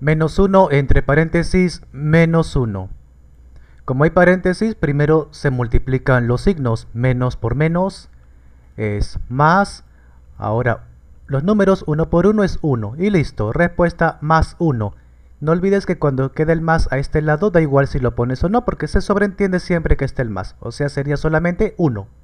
menos 1 entre paréntesis menos 1. Como hay paréntesis, primero se multiplican los signos, menos por menos es más, ahora los números 1 por 1 es 1 y listo, respuesta más 1. No olvides que cuando queda el más a este lado da igual si lo pones o no porque se sobreentiende siempre que esté el más, o sea sería solamente 1.